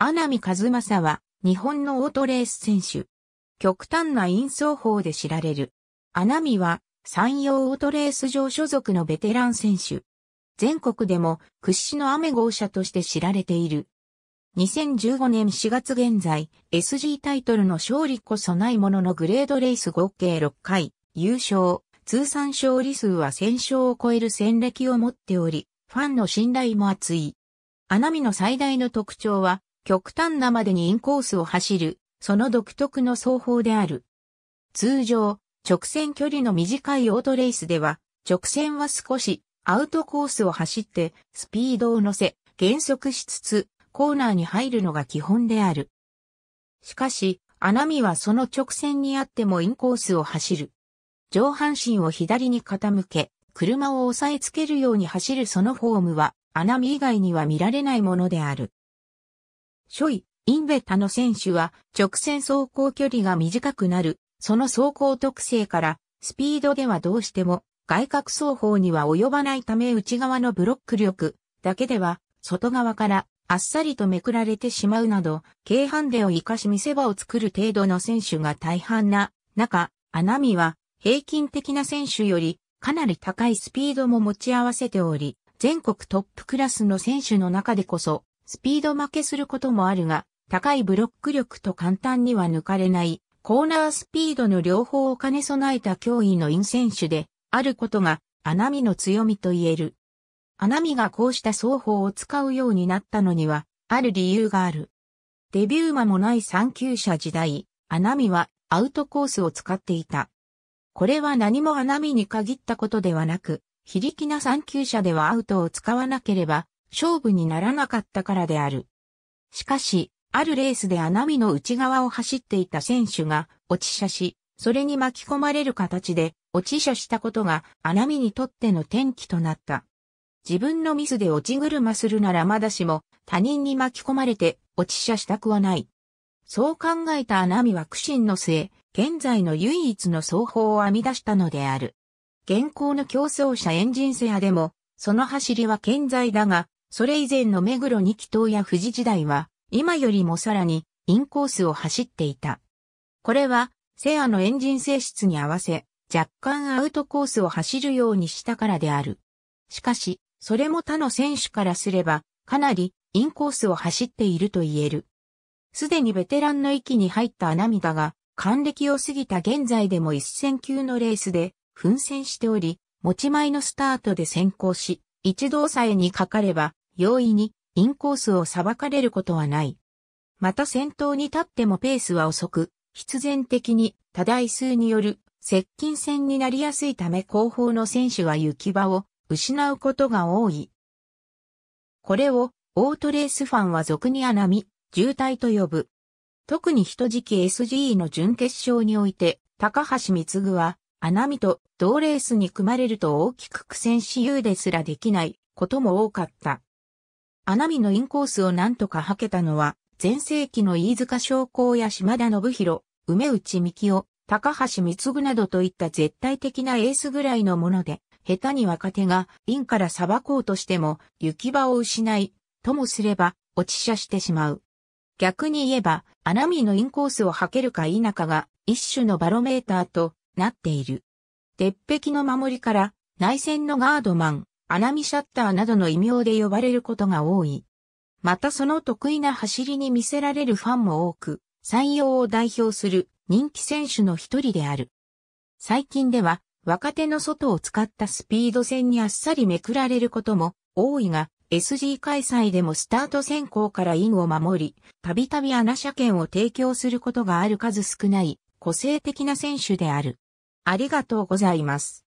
穴見和サは、日本のオートレース選手。極端な陰走法で知られる。穴見は、山陽オートレース場所属のベテラン選手。全国でも屈指の雨号車として知られている。2015年4月現在、SG タイトルの勝利こそないもののグレードレース合計6回、優勝、通算勝利数は1000勝を超える戦歴を持っており、ファンの信頼も厚い。穴見の最大の特徴は、極端なまでにインコースを走る、その独特の走法である。通常、直線距離の短いオートレースでは、直線は少しアウトコースを走ってスピードを乗せ、減速しつつコーナーに入るのが基本である。しかし、穴見はその直線にあってもインコースを走る。上半身を左に傾け、車を押さえつけるように走るそのフォームは、穴見以外には見られないものである。初位、インベタの選手は直線走行距離が短くなる、その走行特性から、スピードではどうしても、外角走法には及ばないため内側のブロック力だけでは、外側からあっさりとめくられてしまうなど、軽ハンデを生かし見せ場を作る程度の選手が大半な中、アナミは平均的な選手よりかなり高いスピードも持ち合わせており、全国トップクラスの選手の中でこそスピード負けすることもあるが、高いブロック力と簡単には抜かれない、コーナースピードの両方を兼ね備えた脅威のイン選手で、あることが、アナミの強みと言える。アナミがこうした双方を使うようになったのには、ある理由がある。デビュー間もない三級者時代、アナミはアウトコースを使っていた。これは何もアナミに限ったことではなく、非力な三級者ではアウトを使わなければ、勝負にならなかったからである。しかし、あるレースで穴見の内側を走っていた選手が落ち車し、それに巻き込まれる形で落ち車したことが穴見にとっての転機となった。自分のミスで落ち車するならまだしも他人に巻き込まれて落ち車したくはない。そう考えた穴見は苦心の末、現在の唯一の走法を編み出したのである。現行の競争者エンジンセアでも、その走りは健在だが、それ以前の目黒二期島や富士時代は、今よりもさらにインコースを走っていた。これは、セアのエンジン性質に合わせ、若干アウトコースを走るようにしたからである。しかし、それも他の選手からすれば、かなりインコースを走っていると言える。すでにベテランの域に入った涙が、還暦を過ぎた現在でも一戦級のレースで、奮戦しており、持ち前のスタートで先行し、一度さえにかかれば、容易にインコースを裁かれることはない。また先頭に立ってもペースは遅く、必然的に多大数による接近戦になりやすいため後方の選手は行き場を失うことが多い。これをオートレースファンは俗に穴見、渋滞と呼ぶ。特に人時期 SGE の準決勝において、高橋貢は、穴見と同レースに組まれると大きく苦戦し優ですらできないことも多かった。穴見のインコースを何とか吐けたのは、前世紀の飯塚昌光や島田信弘、梅内幹夫、高橋光などといった絶対的なエースぐらいのもので、下手に若手がインから裁こうとしても行き場を失い、ともすれば落ち車してしまう。逆に言えば、穴見のインコースを吐けるか否かが一種のバロメーターとなっている。鉄壁の守りから内戦のガードマン、穴見シャッターなどの異名で呼ばれることが多い。またその得意な走りに見せられるファンも多く、採用を代表する人気選手の一人である。最近では若手の外を使ったスピード戦にあっさりめくられることも多いが、SG 開催でもスタート選考からインを守り、たびたび穴車券を提供することがある数少ない個性的な選手である。ありがとうございます。